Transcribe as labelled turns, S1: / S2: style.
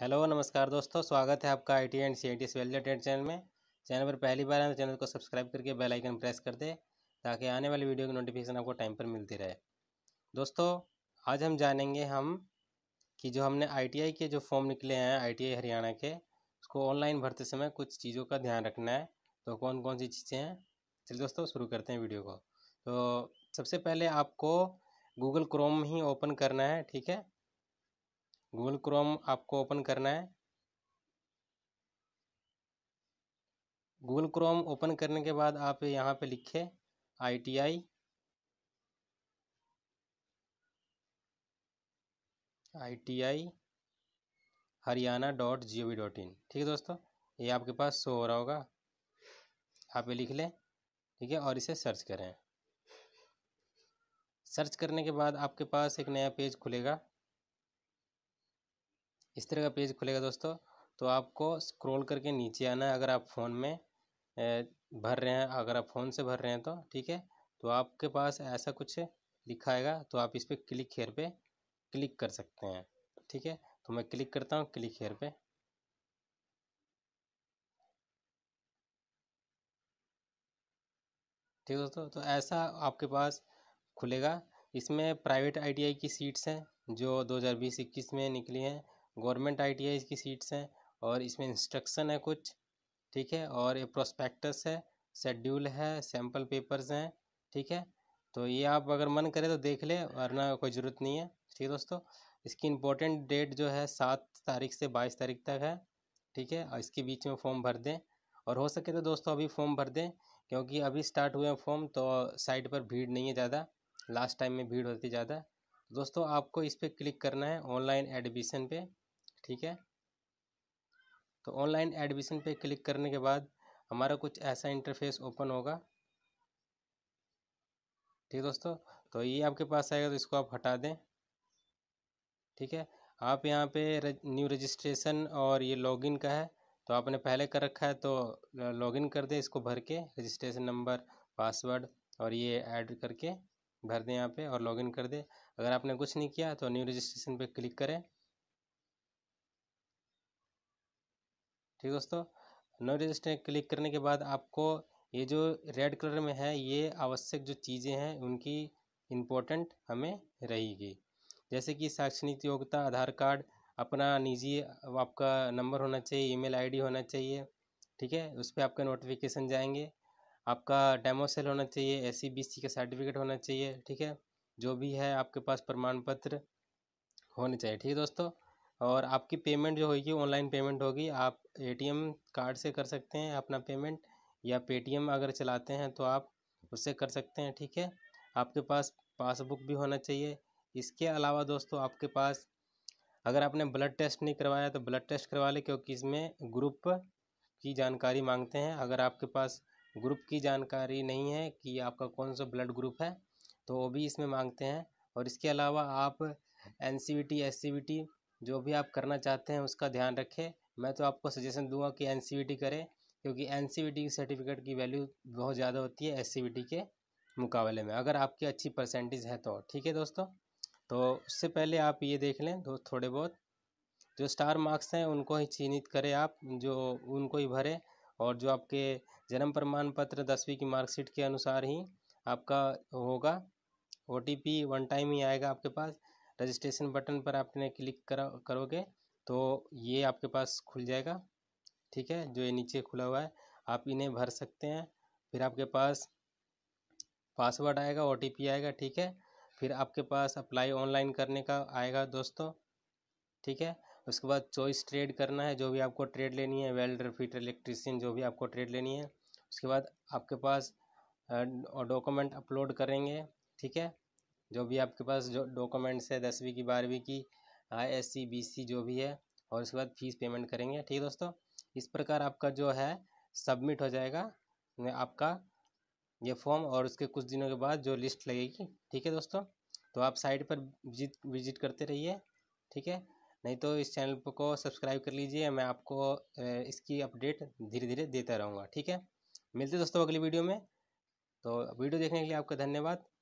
S1: hello नमस्कार दोस्तों स्वागत है आपका I T and C I T well related channel में चैनल पर पहली बार आए तो चैनल को सब्सक्राइब करके बेल आइकन प्रेस कर दे ताकि आने वाली वीडियो की नोटिफिकेशन आपको टाइम पर मिलती रहे दोस्तों आज हम जानेंगे हम कि जो हमने आई के जो फॉर्म निकले हैं आई हरियाणा के उसको ऑनलाइन भरते समय कुछ चीज़ों का ध्यान रखना है तो कौन कौन सी चीज़ें हैं चलिए दोस्तों शुरू करते हैं वीडियो को तो सबसे पहले आपको गूगल क्रोम ही ओपन करना है ठीक है गूगल क्रोम आपको ओपन करना है गूगल क्रोम ओपन करने के बाद आप यहाँ पे लिखे I T I I T I Haryana dot G O V dot in ठीक है दोस्तों ये आपके पास शो हो रहा होगा आप ये लिख लें ठीक है और इसे सर्च करें सर्च करने के बाद आपके पास एक नया पेज खुलेगा इस तरह का पेज खुलेगा दोस्तों तो आपको स्क्रॉल करके नीचे आना है अगर आप फ़ोन में भर रहे हैं अगर आप फ़ोन से भर रहे हैं तो ठीक है तो आपके पास ऐसा कुछ दिखाएगा तो आप इस पर क्लिक हेयर पे क्लिक कर सकते हैं ठीक है तो मैं क्लिक करता हूँ क्लिक हेयर पे ठीक है दोस्तों तो ऐसा आपके पास खुलेगा इसमें प्राइवेट आईटीआई की सीट्स हैं जो 2021 में निकली हैं गवर्नमेंट आई की सीट्स हैं और इसमें इंस्ट्रक्शन है कुछ ठीक है और ये प्रोस्पेक्टस है शेड्यूल है सैम्पल पेपर्स हैं ठीक है तो ये आप अगर मन करें तो देख ले वरना कोई ज़रूरत नहीं है ठीक है दोस्तों इसकी इम्पोर्टेंट डेट जो है सात तारीख से बाईस तारीख तक है ठीक है और इसके बीच में फॉर्म भर दें और हो सके तो दोस्तों अभी फॉर्म भर दें क्योंकि अभी स्टार्ट हुए हैं फॉर्म तो साइट पर भीड़ नहीं है ज़्यादा लास्ट टाइम में भीड़ होती ज़्यादा दोस्तों आपको इस पर क्लिक करना है ऑनलाइन एडमिशन पर ठीक है तो ऑनलाइन एडमिशन पे क्लिक करने के बाद हमारा कुछ ऐसा इंटरफेस ओपन होगा ठीक है दोस्तों तो ये आपके पास आएगा तो इसको आप हटा दें ठीक है आप यहाँ पे न्यू रजिस्ट्रेशन और ये लॉगिन का है तो आपने पहले कर रखा है तो लॉगिन कर दें इसको भर के रजिस्ट्रेशन नंबर पासवर्ड और ये ऐड करके भर दें यहाँ पे और लॉगिन कर दें अगर आपने कुछ नहीं किया तो न्यू रजिस्ट्रेशन पे क्लिक करें ठीक है दोस्तों नो रजिस्टर क्लिक करने के बाद आपको ये जो रेड कलर में है ये आवश्यक जो चीज़ें हैं उनकी इम्पोर्टेंट हमें रहेगी जैसे कि शैक्षणिक योग्यता आधार कार्ड अपना निजी आपका नंबर होना चाहिए ईमेल आईडी होना चाहिए ठीक है उस पर आपका नोटिफिकेशन जाएंगे आपका डेमो सेल होना चाहिए एस सी e का सर्टिफिकेट होना चाहिए ठीक है जो भी है आपके पास प्रमाण पत्र होने चाहिए ठीक है दोस्तों और आपकी पेमेंट जो होगी ऑनलाइन पेमेंट होगी आप ए टी एम कार्ड से कर सकते हैं अपना पेमेंट या पेटीएम अगर चलाते हैं तो आप उससे कर सकते हैं ठीक है आपके पास पासबुक भी होना चाहिए इसके अलावा दोस्तों आपके पास अगर आपने ब्लड टेस्ट नहीं करवाया तो ब्लड टेस्ट करवा लें क्योंकि इसमें ग्रुप की जानकारी मांगते हैं अगर आपके पास ग्रुप की जानकारी नहीं है कि आपका कौन सा ब्लड ग्रुप है तो वो भी इसमें मांगते हैं और इसके अलावा आप N C V T S C V T जो भी आप करना चाहते हैं उसका ध्यान रखें मैं तो आपको सजेशन दूंगा कि एन e करें क्योंकि एन e की सर्टिफिकेट की वैल्यू बहुत ज़्यादा होती है एस e के मुकाबले में अगर आपकी अच्छी परसेंटेज है तो ठीक है दोस्तों तो उससे पहले आप ये देख लें दो थोड़े बहुत जो स्टार मार्क्स हैं उनको ही चिन्हित करें आप जो उनको ही भरें और जो आपके जन्म प्रमाण पत्र दसवीं की मार्कशीट के अनुसार ही आपका होगा ओ वन टाइम ही आएगा आपके पास रजिस्ट्रेशन बटन पर आपने क्लिक करा करोगे तो ये आपके पास खुल जाएगा ठीक है जो ये नीचे खुला हुआ है आप इन्हें भर सकते हैं फिर आपके पास पासवर्ड आएगा ओ आएगा ठीक है फिर आपके पास अप्लाई ऑनलाइन करने का आएगा दोस्तों ठीक है उसके बाद चॉइस ट्रेड करना है जो भी आपको ट्रेड लेनी है वेल्डर फिटर इलेक्ट्रीसियन जो भी आपको ट्रेड लेनी है उसके बाद आपके पास डॉक्यूमेंट अपलोड करेंगे ठीक है जो भी आपके पास जो डॉक्यूमेंट्स है दसवीं की बारहवीं की I S C B C जो भी है और उसके बाद फीस पेमेंट करेंगे ठीक है दोस्तों इस प्रकार आपका जो है सबमिट हो जाएगा आपका ये फॉर्म और उसके कुछ दिनों के बाद जो लिस्ट लगेगी ठीक है दोस्तों तो आप साइट पर विजिट विजिट करते रहिए ठीक है नहीं तो इस चैनल को सब्सक्राइब कर लीजिए मैं आपको इसकी अपडेट धीरे धीरे देता रहूँगा ठीक है मिलते दोस्तों अगली वीडियो में तो वीडियो देखने के लिए आपका धन्यवाद